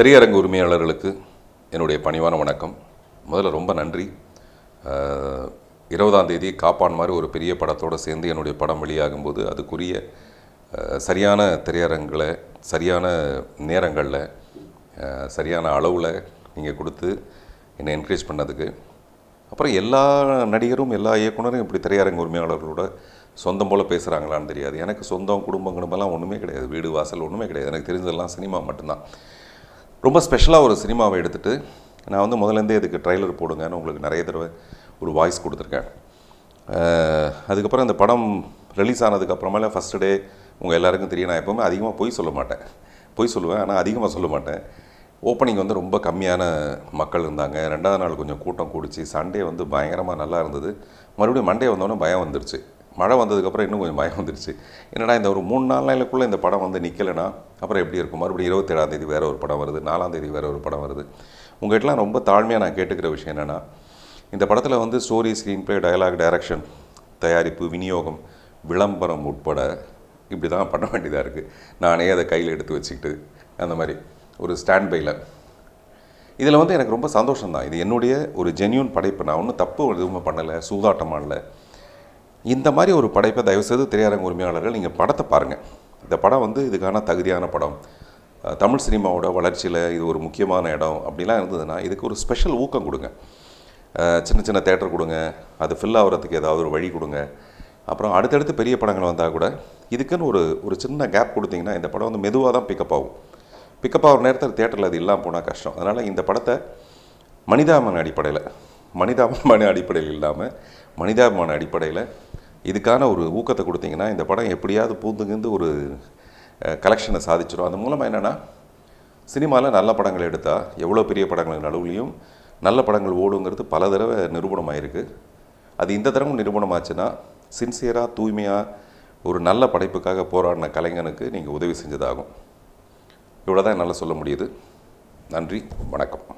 திரையரங்கு உரிமையாளர்களுக்கு என்னுடைய பணிவான வணக்கம் முதல்ல ரொம்ப நன்றி இருபதாம் தேதி காப்பான் மாதிரி ஒரு பெரிய படத்தோடு சேர்ந்து என்னுடைய படம் வெளியாகும்போது அதுக்குரிய சரியான திரையரங்குகளை சரியான நேரங்களில் சரியான அளவில் நீங்கள் கொடுத்து என்னை என்கரேஜ் பண்ணதுக்கு அப்புறம் எல்லா நடிகரும் எல்லா இயக்குனரும் இப்படி திரையரங்கு உரிமையாளர்களோட சொந்தம் போல் பேசுகிறாங்களான்னு தெரியாது எனக்கு சொந்தம் குடும்பம் குடும்பம்லாம் ஒன்றுமே கிடையாது வீடு வாசல் ஒன்றுமே கிடையாது எனக்கு தெரிஞ்சதெல்லாம் சினிமா மட்டும்தான் ரொம்ப ஸ்பெஷலாக ஒரு சினிமாவை எடுத்துகிட்டு நான் வந்து முதலேருந்தே இதுக்கு ட்ரைலர் போடுங்கன்னு உங்களுக்கு நிறைய தடவை ஒரு வாய்ஸ் கொடுத்துருக்கேன் அதுக்கப்புறம் இந்த படம் ரிலீஸ் ஆனதுக்கப்புறமேல ஃபஸ்ட்டு டே உங்கள் எல்லாருக்கும் தெரியும் நான் எப்போவுமே அதிகமாக பொய் சொல்ல மாட்டேன் பொய் சொல்லுவேன் ஆனால் அதிகமாக சொல்ல மாட்டேன் ஓப்பனிங் வந்து ரொம்ப கம்மியான மக்கள் இருந்தாங்க ரெண்டாவது நாள் கொஞ்சம் கூட்டம் கூடிச்சு சண்டே வந்து பயங்கரமாக நல்லா இருந்தது மறுபடியும் மண்டே வந்தோடனே பயம் வந்துருச்சு மழை வந்ததுக்கப்புறம் இன்னும் கொஞ்சம் பயம் வந்துருச்சு என்னடா இந்த ஒரு மூணு நாலு நாளைக்குள்ளே இந்த படம் வந்து நிற்கலைன்னா அப்புறம் எப்படி இருக்கும் மறுபடியும் இருபத்தேழாந்தேதி வேறு ஒரு படம் வருது நாலாந்தேதி வேறு ஒரு படம் வருது உங்கள்கிட்டலாம் ரொம்ப தாழ்மையாக நான் கேட்டுக்கிற விஷயம் என்னென்னா இந்த படத்தில் வந்து story screenplay dialogue direction தயாரிப்பு விநியோகம் விளம்பரம் உட்பட இப்படி தான் பண்ண வேண்டியதாக இருக்குது நானே அதை கையில் எடுத்து வச்சுக்கிட்டு அந்த மாதிரி ஒரு ஸ்டாண்ட் இதில் வந்து எனக்கு ரொம்ப சந்தோஷம் தான் இது என்னுடைய ஒரு ஜென்யூன் படைப்பு நான் ஒன்றும் தப்பு எதுவுமே பண்ணலை சூதாட்டம் இந்த மாதிரி ஒரு படைப்பை தயவுசெய்து திரையரங்க உரிமையாளர்கள் நீங்கள் படத்தை பாருங்கள் இந்த படம் வந்து இதுக்கான தகுதியான படம் தமிழ் சினிமாவோட வளர்ச்சியில் இது ஒரு முக்கியமான இடம் அப்படிலாம் இருந்ததுன்னா இதுக்கு ஒரு ஸ்பெஷல் ஊக்கம் கொடுங்க சின்ன சின்ன தேட்டர் கொடுங்க அது ஃபில் ஆகிறதுக்கு ஏதாவது ஒரு வழி கொடுங்க அப்புறம் அடுத்தடுத்து பெரிய படங்கள் வந்தால் கூட இதுக்குன்னு ஒரு ஒரு சின்ன கேப் கொடுத்தீங்கன்னா இந்த படம் வந்து மெதுவாக தான் பிக்கப் ஆகும் பிக்கப் ஆகிற நேரத்தில் தேட்டரில் அது இல்லாமல் போனால் கஷ்டம் அதனால் இந்த படத்தை மனிதாமன் அடிப்படையில் மனிதாபிமான அடிப்படையில் இல்லாமல் மனிதாபிமான அடிப்படையில் இதுக்கான ஒரு ஊக்கத்தை கொடுத்தீங்கன்னா இந்த படம் எப்படியாவது பூந்துங்கிருந்து ஒரு கலெக்ஷனை சாதிச்சிடும் அது மூலமாக என்னென்னா சினிமாவில் நல்ல படங்கள் எடுத்தால் எவ்வளோ பெரிய படங்கள் நடுவுலையும் நல்ல படங்கள் ஓடுங்கிறது பல தடவை நிரூபணமாயிருக்கு அது இந்த தடவை நிரூபணமாச்சுன்னா சின்சியராக தூய்மையாக ஒரு நல்ல படைப்புக்காக போராடின கலைஞனுக்கு நீங்கள் உதவி செஞ்சதாகும் இவ்வளோதான் என்னால் சொல்ல முடியுது நன்றி வணக்கம்